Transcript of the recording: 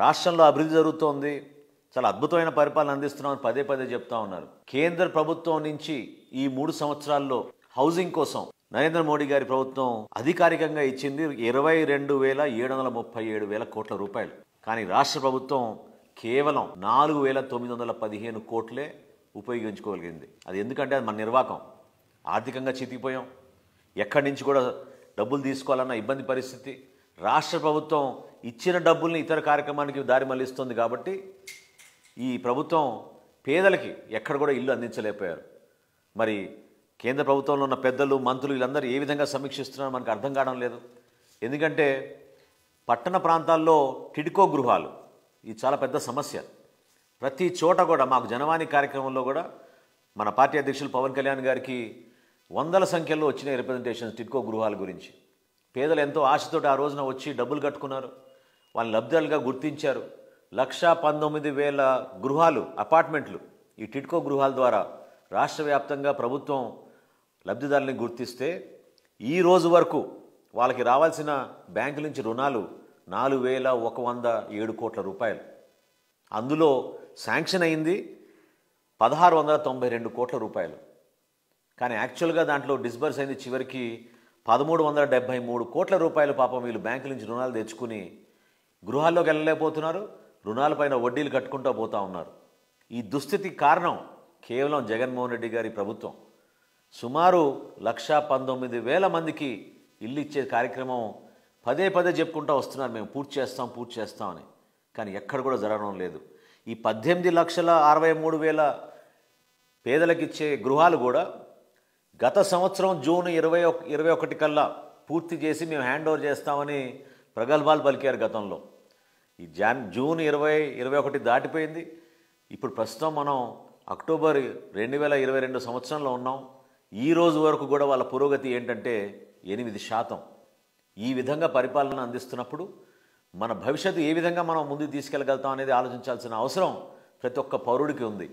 రాష్ట్రంలో అభివృద్ధి జరుగుతోంది చాలా అద్భుతమైన పరిపాలన అందిస్తున్నామని పదే పదే చెప్తా ఉన్నారు కేంద్ర ప్రభుత్వం నుంచి ఈ మూడు సంవత్సరాల్లో హౌసింగ్ కోసం నరేంద్ర మోడీ గారి ప్రభుత్వం అధికారికంగా ఇచ్చింది ఇరవై రెండు వేల ఏడు వందల ముప్పై ఏడు వేల కోట్ల రూపాయలు కానీ రాష్ట్ర ప్రభుత్వం కేవలం నాలుగు వేల తొమ్మిది వందల పదిహేను కోట్లే ఉపయోగించుకోగలిగింది అది ఎందుకంటే అది మన నిర్వాకం ఆర్థికంగా చితికిపోయాం ఎక్కడి నుంచి కూడా డబ్బులు తీసుకోవాలన్న ఇబ్బంది పరిస్థితి రాష్ట్ర ప్రభుత్వం ఇచ్చిన డబ్బుల్ని ఇతర కార్యక్రమానికి దారి మళ్ళిస్తుంది కాబట్టి ఈ ప్రభుత్వం పేదలకి ఎక్కడ కూడా ఇల్లు అందించలేకపోయారు మరి కేంద్ర ప్రభుత్వంలో ఉన్న పెద్దలు మంత్రులు వీళ్ళందరూ ఏ విధంగా సమీక్షిస్తున్నారో మనకు అర్థం కావడం లేదు ఎందుకంటే పట్టణ ప్రాంతాల్లో టిడ్కో గృహాలు ఇది చాలా పెద్ద సమస్య ప్రతి చోట కూడా మాకు జనవాణి కార్యక్రమంలో కూడా మన పార్టీ అధ్యక్షులు పవన్ కళ్యాణ్ గారికి వందల సంఖ్యలో వచ్చిన రిప్రజెంటేషన్స్ టిడ్కో గృహాల గురించి పేదలు ఎంతో ఆశతోటి ఆ రోజున వచ్చి డబ్బులు కట్టుకున్నారు వాళ్ళని లబ్ధాలుగా గుర్తించారు లక్షా పంతొమ్మిది వేల గృహాలు అపార్ట్మెంట్లు ఈ టిట్కో గృహాల ద్వారా రాష్ట్ర వ్యాప్తంగా ప్రభుత్వం లబ్ధిదారులను గుర్తిస్తే ఈ రోజు వరకు వాళ్ళకి రావాల్సిన బ్యాంకు నుంచి రుణాలు నాలుగు వేల ఒక వంద ఏడు కోట్ల రూపాయలు అందులో శాంక్షన్ అయింది పదహారు వందల తొంభై రెండు కోట్ల రూపాయలు కానీ యాక్చువల్గా దాంట్లో డిస్బర్స్ అయింది చివరికి పదమూడు వందల డెబ్భై మూడు కోట్ల రూపాయలు పాపం వీళ్ళు బ్యాంకుల నుంచి రుణాలు తెచ్చుకుని గృహాల్లోకి వెళ్ళలేకపోతున్నారు రుణాలపైన వడ్డీలు కట్టుకుంటూ పోతూ ఉన్నారు ఈ దుస్థితి కారణం కేవలం జగన్మోహన్ రెడ్డి గారి ప్రభుత్వం సుమారు లక్షా పంతొమ్మిది వేల మందికి ఇల్లు ఇచ్చే కార్యక్రమం పదే పదే చెప్పుకుంటూ వస్తున్నారు మేము పూర్తి చేస్తాం పూర్తి చేస్తామని కానీ ఎక్కడ కూడా జరగడం లేదు ఈ పద్దెనిమిది లక్షల అరవై మూడు వేల పేదలకు ఇచ్చే గృహాలు కూడా గత సంవత్సరం జూన్ ఇరవై ఇరవై ఒకటి కల్లా పూర్తి చేసి మేము హ్యాండ్ ఓవర్ చేస్తామని ప్రగల్భాలు పలికారు గతంలో ఈ జాన్ జూన్ ఇరవై ఇరవై ఒకటి దాటిపోయింది ఇప్పుడు ప్రస్తుతం మనం అక్టోబర్ రెండు వేల ఇరవై రెండు సంవత్సరంలో ఉన్నాం ఈ రోజు వరకు కూడా వాళ్ళ పురోగతి ఏంటంటే ఎనిమిది శాతం ఈ విధంగా పరిపాలన అందిస్తున్నప్పుడు మన భవిష్యత్తు ఏ విధంగా మనం ముందుకు తీసుకెళ్ళగలుగుతాం అనేది ఆలోచించాల్సిన అవసరం ప్రతి ఒక్క పౌరుడికి ఉంది